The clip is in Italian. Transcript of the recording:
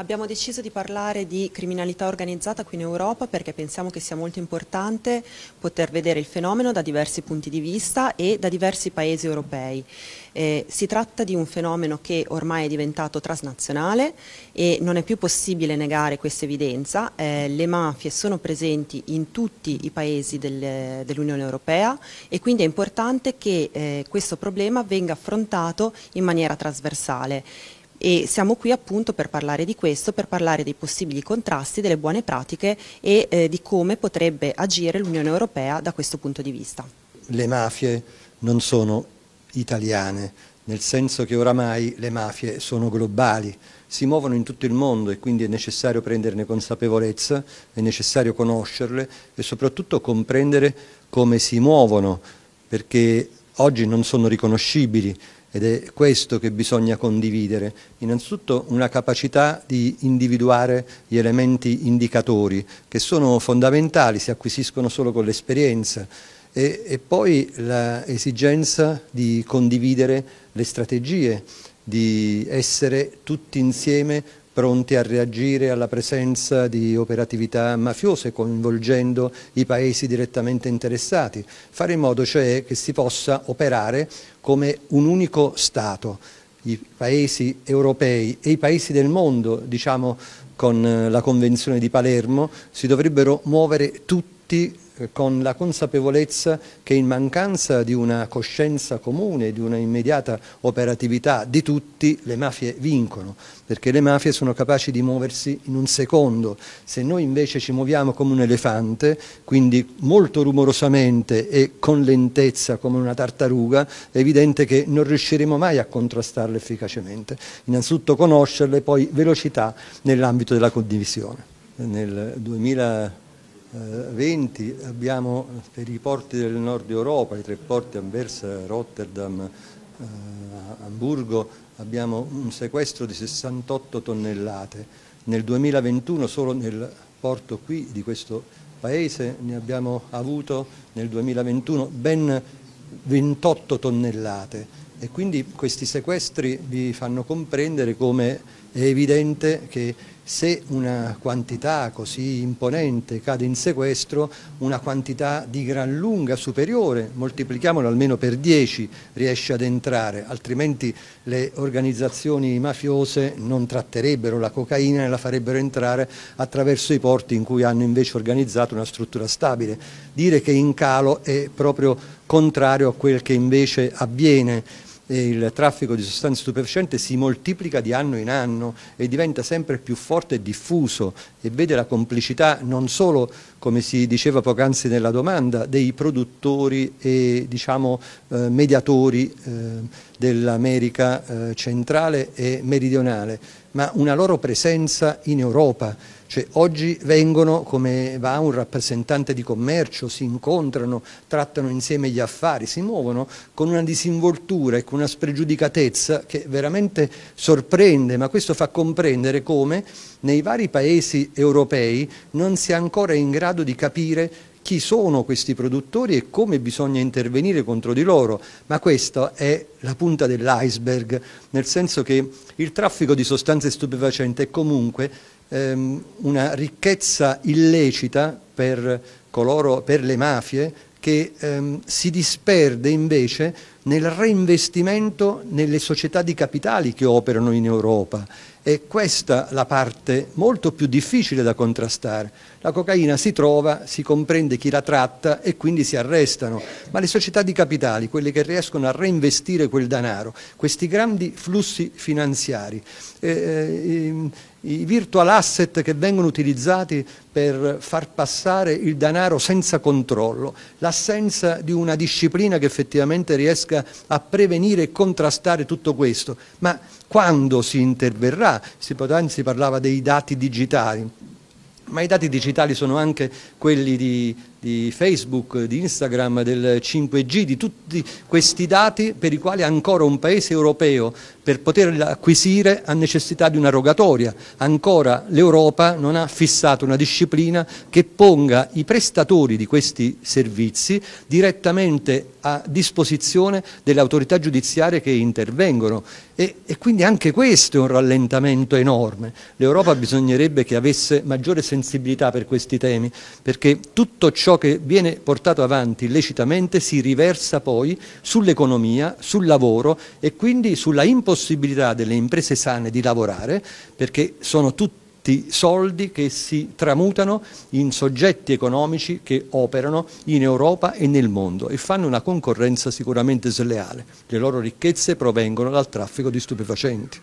Abbiamo deciso di parlare di criminalità organizzata qui in Europa perché pensiamo che sia molto importante poter vedere il fenomeno da diversi punti di vista e da diversi paesi europei. Eh, si tratta di un fenomeno che ormai è diventato transnazionale e non è più possibile negare questa evidenza. Eh, le mafie sono presenti in tutti i paesi del, dell'Unione Europea e quindi è importante che eh, questo problema venga affrontato in maniera trasversale e siamo qui appunto per parlare di questo, per parlare dei possibili contrasti, delle buone pratiche e eh, di come potrebbe agire l'Unione Europea da questo punto di vista. Le mafie non sono italiane, nel senso che oramai le mafie sono globali, si muovono in tutto il mondo e quindi è necessario prenderne consapevolezza, è necessario conoscerle e soprattutto comprendere come si muovono, perché oggi non sono riconoscibili ed è questo che bisogna condividere, innanzitutto una capacità di individuare gli elementi indicatori che sono fondamentali, si acquisiscono solo con l'esperienza e, e, poi l'esigenza di condividere le strategie, di essere tutti insieme pronti a reagire alla presenza di operatività mafiose coinvolgendo i paesi direttamente interessati, fare in modo cioè che si possa operare come un unico Stato, i paesi europei e i paesi del mondo, diciamo con eh, la Convenzione di Palermo, si dovrebbero muovere tutti tutti eh, con la consapevolezza che in mancanza di una coscienza comune, di una immediata operatività di tutti, le mafie vincono, perché le mafie sono capaci di muoversi in un secondo. Se noi invece ci muoviamo come un elefante, quindi molto rumorosamente e con lentezza come una tartaruga, è evidente che non riusciremo mai a contrastarle efficacemente. Innanzitutto conoscerle, poi velocità nell'ambito della condivisione. Nel 2000 20, eh, abbiamo per i porti del nord Europa, i tre porti Anversa, Rotterdam, eh, Hamburgo, abbiamo un sequestro di 68 tonnellate. Nel 2021 solo nel porto qui di questo paese ne abbiamo avuto nel 2021 ben 28 tonnellate e quindi questi sequestri vi fanno comprendere come è evidente che se una quantità così imponente cade in sequestro, una quantità di gran lunga superiore, moltiplichiamolo almeno per 10, riesce ad entrare, altrimenti le organizzazioni mafiose non tratterebbero la cocaina e la farebbero entrare attraverso i porti in cui hanno invece organizzato una struttura stabile. Dire che in calo è proprio contrario a quel che invece avviene il traffico di sostanze stupefacenti si moltiplica di anno in anno e diventa sempre più forte e diffuso e vede la complicità non solo, come si diceva poc'anzi nella domanda, dei produttori e diciamo, eh, mediatori eh, dell'America eh, centrale e meridionale, ma una loro presenza in Europa. Cioè, oggi vengono, come va un rappresentante di commercio, si incontrano, trattano insieme gli affari, si muovono con una disinvoltura e con una spregiudicatezza che veramente sorprende, ma questo fa comprendere come nei vari paesi europei non si è ancora in grado di capire chi sono questi produttori e come bisogna intervenire contro di loro, ma questa è la punta dell'iceberg, nel senso che il traffico di sostanze stupefacenti è comunque ehm, una ricchezza illecita per, coloro, per le mafie che ehm, si disperde invece nel reinvestimento nelle società di capitali che operano in Europa. E questa è la parte molto più difficile da contrastare. La cocaina si trova, si comprende chi la tratta e quindi si arrestano, ma le società di capitali, quelle che riescono a reinvestire quel denaro, questi grandi flussi finanziari, eh, eh, ehm, i virtual asset che vengono utilizzati per far passare il denaro senza controllo, l'assenza di una disciplina che effettivamente riesca a prevenire e contrastare tutto questo. Ma quando si interverrà? Si, parlava dei dati digitali ma i dati digitali sono anche quelli di di Facebook, di Instagram, del 5G, di tutti questi dati per i quali ancora un paese europeo per poterli acquisire ha necessità di una rogatoria. Ancora l'Europa non ha fissato una disciplina che ponga i prestatori di questi servizi direttamente a disposizione delle autorità giudiziarie che intervengono e, e quindi anche questo è un rallentamento enorme. L'Europa bisognerebbe che avesse maggiore sensibilità per questi temi perché tutto ciò ciò che viene portato avanti illecitamente si riversa poi sull'economia, sul lavoro e quindi sulla impossibilità delle imprese sane di lavorare perché sono tutti soldi che si tramutano in soggetti economici che operano in Europa e nel mondo e fanno una concorrenza sicuramente sleale. Le loro ricchezze provengono dal traffico di stupefacenti.